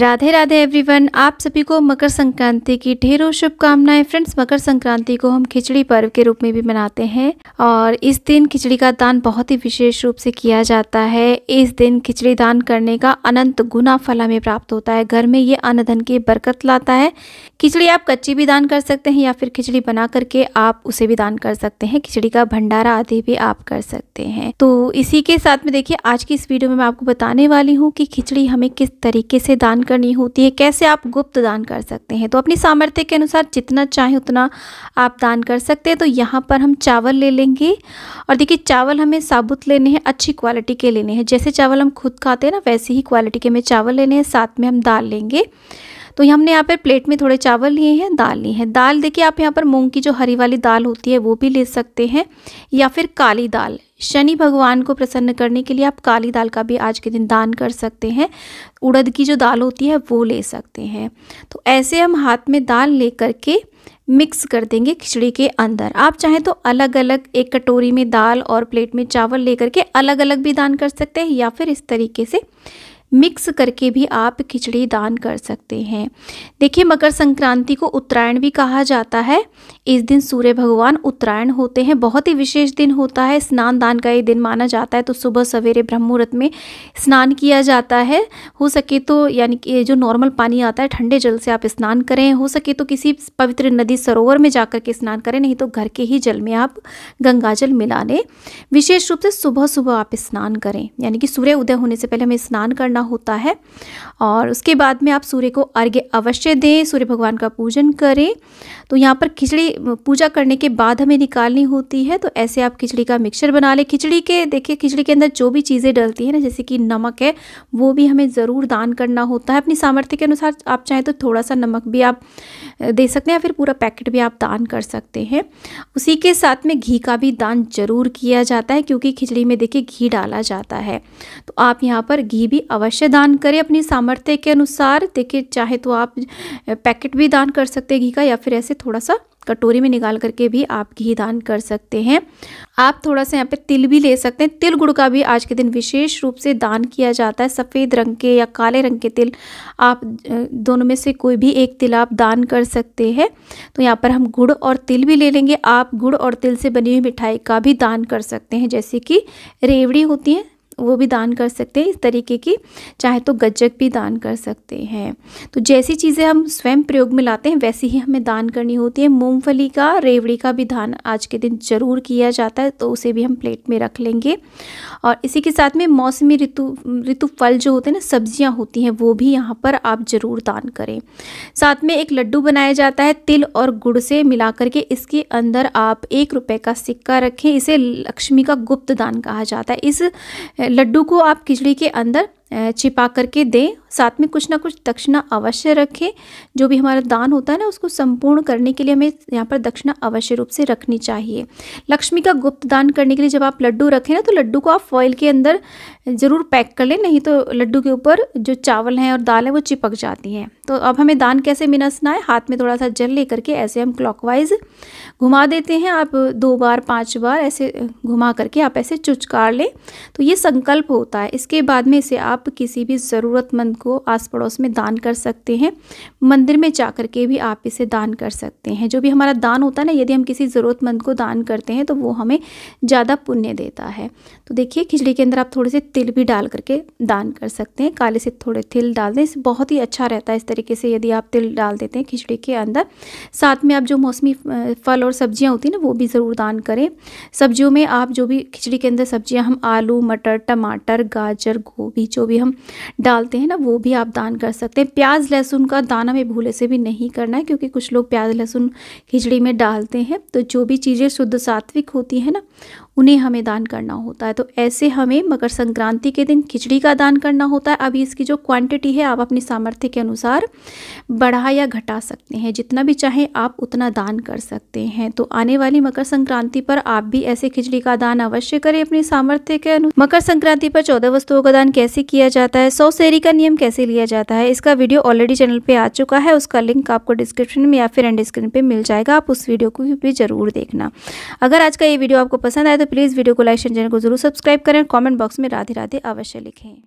Radhe Radhe everyone आप सभी को मकर संक्रांति की ढेरों शुभकामनाएं फ्रेंड्स मकर संक्रांति को हम खिचड़ी पर्व के रूप में भी मनाते हैं और इस दिन खिचड़ी का दान बहुत ही विशेष रूप से किया जाता है इस दिन खिचड़ी दान करने का अनंत गुना फल हमें प्राप्त होता है घर में ये धन की बरकत लाता है खिचड़ी आप कच्ची भी दान कर सकते हैं या फिर खिचड़ी बना करके आप उसे भी दान कर सकते हैं खिचड़ी का भंडारा आदि भी आप कर सकते हैं तो इसी के साथ में देखिए आज की इस वीडियो में मैं आपको बताने वाली हूँ कि खिचड़ी हमें किस तरीके से दान करनी होती है कैसे आप गुप्त दान कर सकते हैं तो अपनी सामर्थ्य के अनुसार जितना चाहें उतना आप दान कर सकते हैं तो यहाँ पर हम चावल ले लेंगे और देखिए चावल हमें साबुत लेने हैं अच्छी क्वालिटी के लेने हैं जैसे चावल हम खुद खाते हैं ना वैसे ही क्वालिटी के हमें चावल लेने हैं साथ में हम दाल लेंगे तो ये हमने यहाँ पर प्लेट में थोड़े चावल लिए हैं दाल ली है दाल देखिए आप यहाँ पर मूंग की जो हरी वाली दाल होती है वो भी ले सकते हैं या फिर काली दाल शनि भगवान को प्रसन्न करने के लिए आप काली दाल का भी आज के दिन दान कर सकते हैं उड़द की जो दाल होती है वो ले सकते हैं तो ऐसे हम हाथ में दाल ले करके मिक्स कर देंगे खिचड़ी के अंदर आप चाहें तो अलग अलग एक कटोरी में दाल और प्लेट में चावल लेकर के अलग अलग भी दान कर सकते हैं या फिर इस तरीके से मिक्स करके भी आप खिचड़ी दान कर सकते हैं देखिए मकर संक्रांति को उत्तरायण भी कहा जाता है इस दिन सूर्य भगवान उत्तरायण होते हैं बहुत ही विशेष दिन होता है स्नान दान का ये दिन माना जाता है तो सुबह सवेरे ब्रह्म मुहूर्त में स्नान किया जाता है हो सके तो यानी कि जो नॉर्मल पानी आता है ठंडे जल से आप स्नान करें हो सके तो किसी पवित्र नदी सरोवर में जाकर के स्नान करें नहीं तो घर के ही जल में आप गंगा जल मिला लें विशेष रूप से सुबह सुबह आप स्नान करें यानी कि सूर्य उदय होने से पहले हमें स्नान करना करना होता है और उसके बाद में आप सूर्य को अर्घ्य अवश्य दें सूर्य भगवान का पूजन करें तो यहाँ पर खिचड़ी पूजा करने के बाद हमें निकालनी होती है तो ऐसे आप खिचड़ी का मिक्सचर बना लें खिचड़ी के देखिए खिचड़ी के अंदर जो भी चीज़ें डलती है ना जैसे कि नमक है वो भी हमें ज़रूर दान करना होता है अपनी सामर्थ्य के अनुसार आप चाहें तो थोड़ा सा नमक भी आप दे सकते हैं या फिर पूरा पैकेट भी आप दान कर सकते हैं उसी के साथ में घी का भी दान जरूर किया जाता है क्योंकि खिचड़ी में देखिए घी डाला जाता है तो आप यहाँ पर घी भी अवश्य दान करें अपनी सामर्थ्य के अनुसार देखिए चाहे तो आप पैकेट भी दान कर सकते हैं घी का या फिर ऐसे थोड़ा सा कटोरी में निकाल करके भी आप घी दान कर सकते हैं आप थोड़ा सा यहाँ पे तिल भी ले सकते हैं तिल गुड़ का भी आज के दिन विशेष रूप से दान किया जाता है सफ़ेद रंग के या काले रंग के तिल आप दोनों में से कोई भी एक तिल आप दान कर सकते हैं तो यहाँ पर हम गुड़ और तिल भी ले लेंगे आप गुड़ और तिल से बनी हुई मिठाई का भी दान कर सकते हैं जैसे कि रेवड़ी होती है वो भी दान कर सकते हैं इस तरीके की चाहे तो गज्जक भी दान कर सकते हैं तो जैसी चीज़ें हम स्वयं प्रयोग में लाते हैं वैसी ही हमें दान करनी होती है मूंगफली का रेवड़ी का भी दान आज के दिन ज़रूर किया जाता है तो उसे भी हम प्लेट में रख लेंगे और इसी के साथ में मौसमी ऋतु ऋतु फल जो होते हैं ना सब्जियाँ होती हैं वो भी यहाँ पर आप ज़रूर दान करें साथ में एक लड्डू बनाया जाता है तिल और गुड़ से मिला करके इसके अंदर आप एक रुपये का सिक्का रखें इसे लक्ष्मी का गुप्त दान कहा जाता है इस लड्डू को आप खिचड़ी के अंदर छिपा करके दें साथ में कुछ ना कुछ दक्षिणा अवश्य रखें जो भी हमारा दान होता है ना उसको संपूर्ण करने के लिए हमें यहाँ पर दक्षिणा अवश्य रूप से रखनी चाहिए लक्ष्मी का गुप्त दान करने के लिए जब आप लड्डू रखें ना तो लड्डू को आप फॉइल के अंदर ज़रूर पैक कर लें नहीं तो लड्डू के ऊपर जो चावल हैं और दाल है वो चिपक जाती हैं तो अब हमें दान कैसे मिनसना है हाथ में थोड़ा सा जल लेकर के ऐसे हम क्लॉकवाइज घुमा देते हैं आप दो बार पांच बार ऐसे घुमा करके आप ऐसे चुचकार लें तो ये संकल्प होता है इसके बाद में इसे आप किसी भी ज़रूरतमंद को आस पड़ोस में दान कर सकते हैं मंदिर में जा कर के भी आप इसे दान कर सकते हैं जो भी हमारा दान होता है ना यदि हम किसी ज़रूरतमंद को दान करते हैं तो वो हमें ज़्यादा पुण्य देता है तो देखिए खिचड़ी के अंदर आप थोड़े से तिल भी डाल करके दान कर सकते हैं काले से थोड़े तिल डाल दें इससे बहुत ही अच्छा रहता है इस तरीके से यदि आप तिल डाल देते हैं खिचड़ी के अंदर साथ में आप जो मौसमी फल और सब्जियां होती हैं ना वो भी ज़रूर दान करें सब्जियों में आप जो भी खिचड़ी के अंदर सब्जियां हम आलू मटर टमाटर गाजर गोभी जो भी हम डालते हैं ना वो भी आप दान कर सकते हैं प्याज लहसुन का दान हमें भूले से भी नहीं करना है क्योंकि कुछ लोग प्याज लहसुन खिचड़ी में डालते हैं तो जो भी चीज़ें शुद्ध सात्विक होती हैं ना उन्हें हमें दान करना होता है तो ऐसे हमें मकर संक्रांति के दिन खिचड़ी का दान करना होता है अभी इसकी जो क्वांटिटी है आप अपनी सामर्थ्य के अनुसार बढ़ा या घटा सकते हैं जितना भी चाहें आप उतना दान कर सकते हैं तो आने वाली मकर संक्रांति पर आप भी ऐसे खिचड़ी का दान अवश्य करें अपने सामर्थ्य के अनुसार मकर संक्रांति पर चौदह वस्तुओं का दान कैसे किया जाता है सौ सेरी का नियम कैसे लिया जाता है इसका वीडियो ऑलरेडी चैनल पर आ चुका है उसका लिंक आपको डिस्क्रिप्शन में या फिर एंड स्क्रीन पर मिल जाएगा आप उस वीडियो को भी जरूर देखना अगर आज का ये वीडियो आपको पसंद आए तो प्लीज़ वीडियो को लाइक चैनल को जरूर सब्सक्राइब करें कॉमेंट बॉक्स में राधे राधे अवश्य लिखें